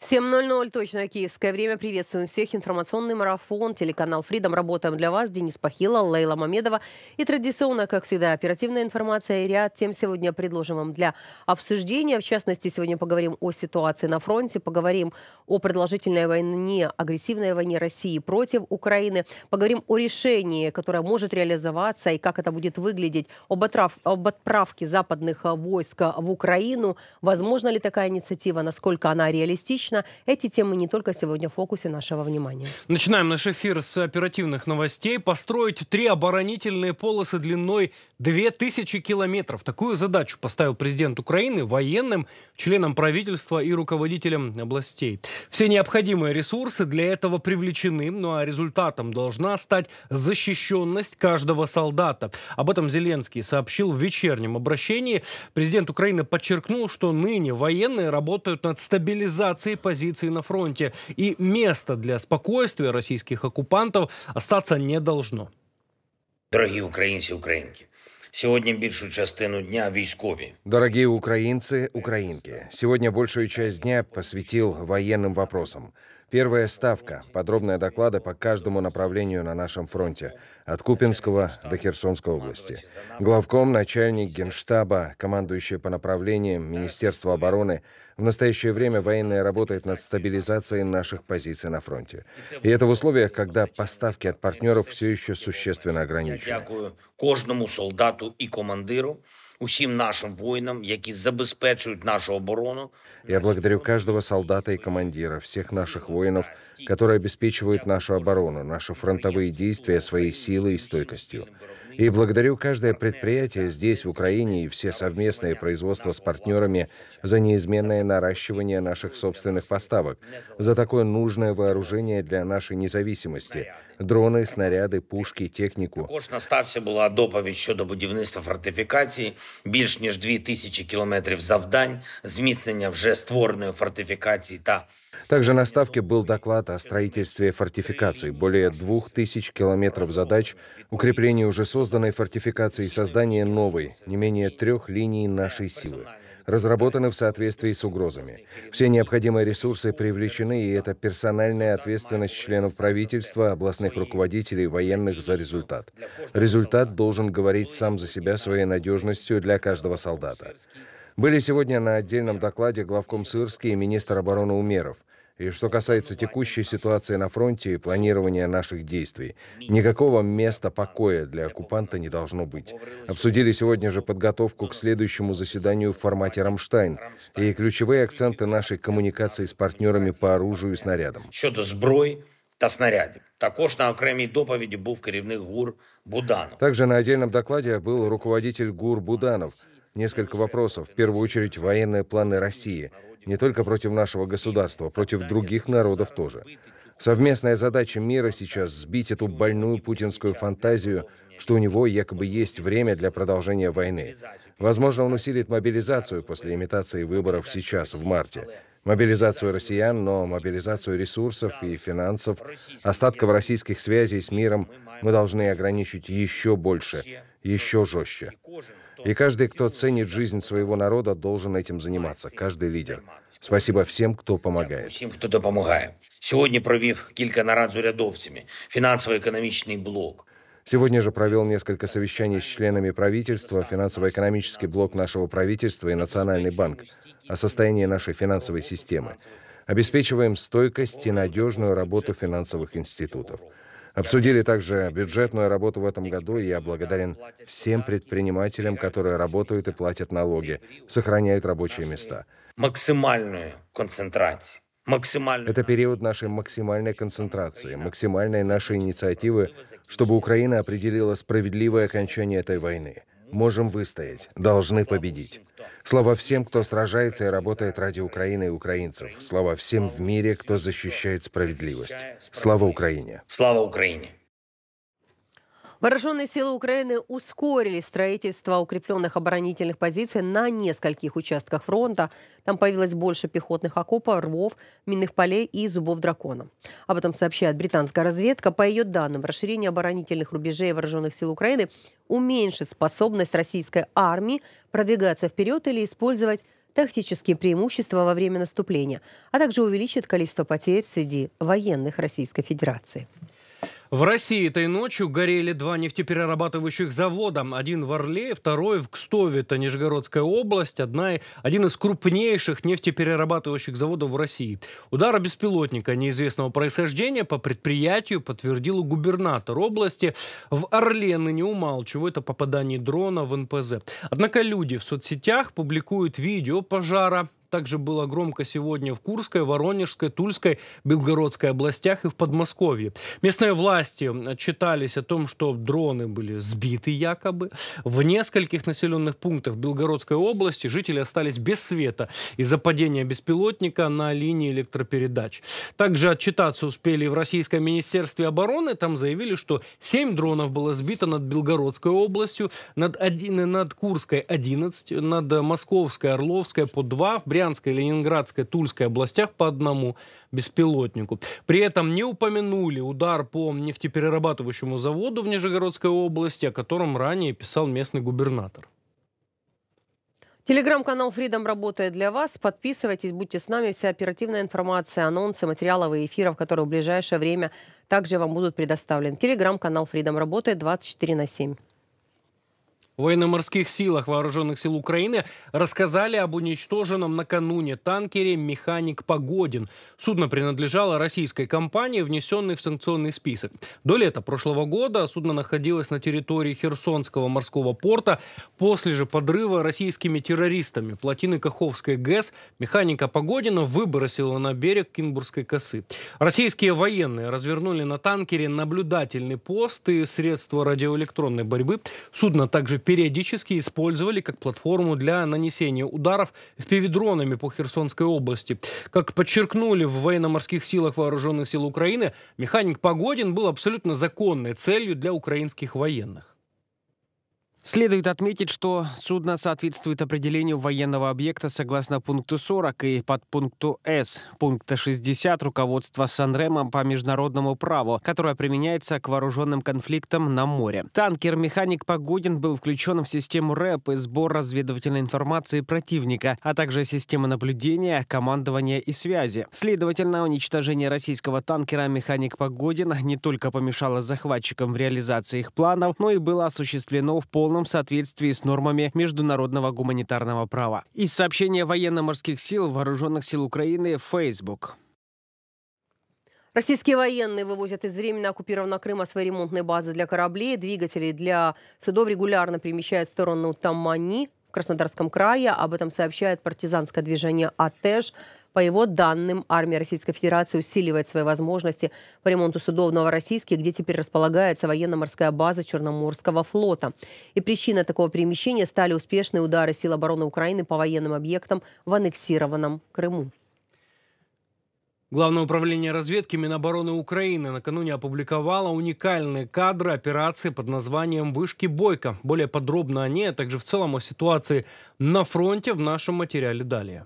7.00 точное киевское время. Приветствуем всех. Информационный марафон, телеканал Freedom. Работаем для вас. Денис Пахила, Лейла Мамедова. И традиционно, как всегда, оперативная информация и ряд тем сегодня предложим вам для обсуждения. В частности, сегодня поговорим о ситуации на фронте, поговорим о продолжительной войне, агрессивной войне России против Украины, поговорим о решении, которое может реализоваться и как это будет выглядеть, об, отрав... об отправке западных войск в Украину. Возможно ли такая инициатива, насколько она реалистична? достаточно. Эти темы не только сегодня в фокусе нашего внимания. Начинаем наш эфир с оперативных новостей. Построить три оборонительные полосы длиной 2000 километров. Такую задачу поставил президент Украины военным, членам правительства и руководителям областей. Все необходимые ресурсы для этого привлечены, ну а результатом должна стать защищенность каждого солдата. Об этом Зеленский сообщил в вечернем обращении. Президент Украины подчеркнул, что ныне военные работают над стабилизацией слабой позиции на фронте. И места для спокойствия российских оккупантов остаться не должно. Дорогі українці, украинки сегодня большую частину дня військові. Дорогие украинцы, украинки. Сегодня большую часть дня посвятил военным вопросам. Первая ставка. Подробные доклады по каждому направлению на нашем фронте. От Купинского до Херсонской области. Главком, начальник генштаба, командующий по направлениям Министерства обороны. В настоящее время военные работают над стабилизацией наших позиций на фронте. И это в условиях, когда поставки от партнеров все еще существенно ограничены. Дякую каждому солдату и командиру усім нашим воїнам, які забезпечують нашу оборону. Я благодарю каждого солдата и командира, всех наших воинов, которые обеспечивают нашу оборону, наши фронтовые действия своей силой и стойкостью. И благодарю каждое предприятие здесь, в Украине, и все совместные производства с партнерами за неизменное наращивание наших собственных поставок, за такое нужное вооружение для нашей независимости, дроны, снаряды, пушки, технику. Також настався була доповідь щодо будівництва фортифікації більш ніж дві тисячі кілометрів завдань, зміцнення вже створеної фортифікації та Также на Ставке был доклад о строительстве фортификаций, более двух тысяч километров задач, укрепление уже созданной фортификации и создание новой, не менее трех линий нашей силы разработаны в соответствии с угрозами. Все необходимые ресурсы привлечены, и это персональная ответственность членов правительства, областных руководителей, военных за результат. Результат должен говорить сам за себя своей надежностью для каждого солдата. Были сегодня на отдельном докладе главком Сырский и министр обороны Умеров – и что касается текущей ситуации на фронте и планирования наших действий, никакого места покоя для оккупанта не должно быть. Обсудили сегодня же подготовку к следующему заседанию в формате «Рамштайн» и ключевые акценты нашей коммуникации с партнерами по оружию и снарядам. Что-то Щодо зброї та снаряды. Також на окремій доповіді був керівник ГУР Буданов. Также на отдельном докладе был руководитель ГУР Буданов – Несколько вопросов. В первую очередь, военные планы России. Не только против нашего государства, против других народов тоже. Совместная задача мира сейчас сбить эту больную путинскую фантазию, что у него якобы есть время для продолжения войны. Возможно, он усилит мобилизацию после имитации выборов сейчас, в марте. Мобилизацию россиян, но мобилизацию ресурсов и финансов, остатков российских связей с миром мы должны ограничить еще больше, еще жестче. И каждый, кто ценит жизнь своего народа, должен этим заниматься, каждый лидер. Спасибо всем, кто помогает. Всем, кто помогает. Сегодня провів кілька нарад з урядовцями, фінансово-економічний блок. Сегодня же провел несколько совещаний с членами правительства, финансово-экономический блок нашего правительства и Национальный банк о состоянии нашей финансовой системы. Обеспечиваем стойкость и надежную работу финансовых институтов. Обсудили также бюджетную работу в этом году, и я благодарен всем предпринимателям, которые работают и платят налоги, сохраняют рабочие места. Максимальную концентрацию. Максимально. Это период нашей максимальной концентрации, максимальной нашей инициативы, чтобы Украина определила справедливое окончание этой войны можем выстоять, должны победить. Слава всем, кто сражается и работает ради Украины и украинцев. Слава всем в мире, кто защищает справедливость. Слава Украине! Слава Украине! Вооруженные силы Украины ускорили строительство укрепленных оборонительных позиций на нескольких участках фронта. Там появилось больше пехотных окопов, рвов, минных полей и зубов дракона. Об этом сообщает британская разведка. По ее данным, расширение оборонительных рубежей вооруженных сил Украины уменьшит способность российской армии продвигаться вперед или использовать тактические преимущества во время наступления, а также увеличит количество потерь среди военных Российской Федерации. В России этой ночью горели два нефтеперерабатывающих завода. Один в Орле, второй в Кстове, это Нижегородская область. Одна, один из крупнейших нефтеперерабатывающих заводов в России. Удар беспилотника неизвестного происхождения по предприятию подтвердил губернатор области. В Орле ныне умалчивают о попадании дрона в НПЗ. Однако люди в соцсетях публикуют видео пожара. Также было громко сегодня в Курской, Воронежской, Тульской, Белгородской областях и в Подмосковье. Местные власти отчитались э, о том, что дроны были сбиты якобы. В нескольких населенных пунктах Белгородской области жители остались без света из-за падения беспилотника на линии электропередач. Также отчитаться успели в Российском министерстве обороны. Там заявили, что 7 дронов было сбито над Белгородской областью, над, один, над Курской 11, над э, Московской, Орловской по 2, в Брянская, Ленинградская, Тульская областях по одному беспилотнику. При этом не упомянули удар по нефтеперерабатывающему заводу в Нижегородской области, о котором ранее писал местный губернатор. Телеграм-канал Freedom работает для вас. Подписывайтесь, будьте с нами. Вся оперативная информация, анонсы, материалы и эфиров, которые в ближайшее время также вам будут предоставлены. Телеграм-канал Freedom работает 24 на 7 военно-морских силах Вооруженных сил Украины рассказали об уничтоженном накануне танкере «Механик Погодин». Судно принадлежало российской компании, внесенной в санкционный список. До лета прошлого года судно находилось на территории Херсонского морского порта. После же подрыва российскими террористами плотины Каховской ГЭС «Механика Погодина» выбросила на берег Кинбургской косы. Российские военные развернули на танкере наблюдательный пост и средства радиоэлектронной борьбы. Судно также периодически использовали как платформу для нанесения ударов в впивидронами по Херсонской области. Как подчеркнули в военно-морских силах Вооруженных сил Украины, механик Погодин был абсолютно законной целью для украинских военных. Следует отметить, что судно соответствует определению военного объекта согласно пункту 40 и под подпункту С пункта 60 руководства Санремо по международному праву, которое применяется к вооруженным конфликтам на море. Танкер-механик Погодин был включен в систему РЭП и сбор разведывательной информации противника, а также система наблюдения, командования и связи. Следовательно, уничтожение российского танкера «Механик Погодин» не только помешало захватчикам в реализации их планов, но и было осуществлено в полном полном соответствии с нормами международного гуманитарного права. Из сообщения военно-морских сил Вооруженных сил Украины в Facebook. Российские военные вывозят из временно оккупированного Крыма свои ремонтные базы для кораблей, двигатели для судов регулярно перемещают в сторону Тамани, в Краснодарском крае. Об этом сообщает партизанское движение «Атеш». По его данным, армия Российской Федерации усиливает свои возможности по ремонту судов в где теперь располагается военно-морская база Черноморского флота. И причина такого перемещения стали успешные удары сил обороны Украины по военным объектам в аннексированном Крыму. Главное управление разведки Минобороны Украины накануне опубликовало уникальные кадры операции под названием «Вышки Бойко». Более подробно о ней, а также в целом о ситуации на фронте в нашем материале далее.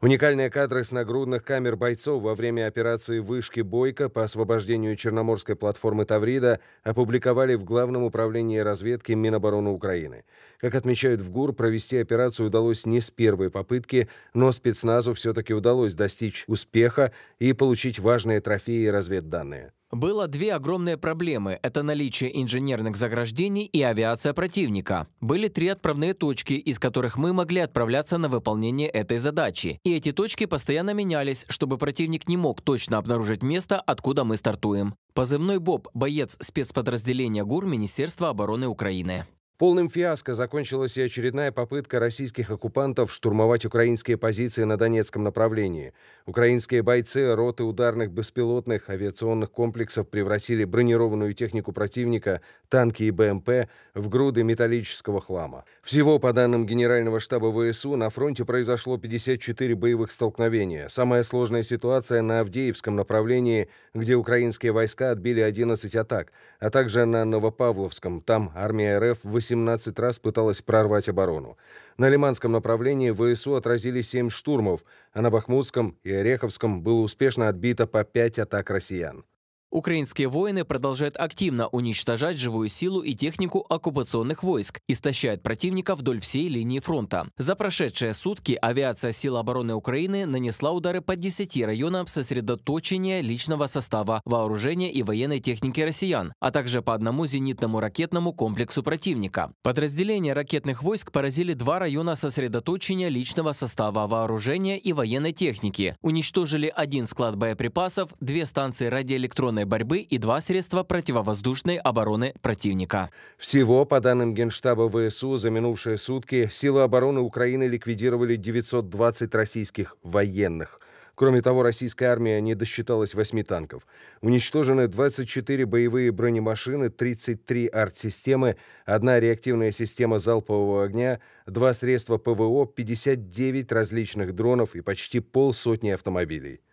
Уникальные кадры с нагрудных камер бойцов во время операции «Вышки Бойко» по освобождению черноморской платформы Таврида опубликовали в Главном управлении разведки Минобороны Украины. Как отмечают в ГУР, провести операцию удалось не с первой попытки, но спецназу все-таки удалось достичь успеха и получить важные трофеи и разведданные. Было две огромные проблемы – это наличие инженерных заграждений и авиация противника. Были три отправные точки, из которых мы могли отправляться на выполнение этой задачи. И эти точки постоянно менялись, чтобы противник не мог точно обнаружить место, откуда мы стартуем. Позывной «Боб» – боец спецподразделения ГУР Министерства обороны Украины. Полным фиаско закончилась и очередная попытка российских оккупантов штурмовать украинские позиции на Донецком направлении. Украинские бойцы роты ударных беспилотных авиационных комплексов превратили бронированную технику противника, танки и БМП в груды металлического хлама. Всего, по данным Генерального штаба ВСУ, на фронте произошло 54 боевых столкновения. Самая сложная ситуация на Авдеевском направлении, где украинские войска отбили 11 атак, а также на Новопавловском. Там армия РФ 18 17 раз пыталась прорвать оборону. На Лиманском направлении ВСУ отразили 7 штурмов, а на Бахмутском и Ореховском было успешно отбито по 5 атак россиян. Украинские воины продолжают активно уничтожать живую силу и технику оккупационных войск, истощают противника вдоль всей линии фронта. За прошедшие сутки авиация сил обороны Украины нанесла удары по 10 районам сосредоточения личного состава, вооружения и военной техники россиян, а также по одному зенитному ракетному комплексу противника. Подразделения ракетных войск поразили два района сосредоточения личного состава, вооружения и военной техники, уничтожили один склад боеприпасов, две станции радиоэлектронной авиационной борьбы и два средства противовоздушной обороны противника. Всего, по данным Генштаба ВСУ, за минувшие сутки силы обороны Украины ликвидировали 920 российских военных – Кроме того, российская армия не досчиталась 8 танков. Уничтожены 24 боевые бронемашины, 33 арт-системы, одна реактивная система залпового огня, два средства ПВО, 59 различных дронов и почти полсотни автомобилей.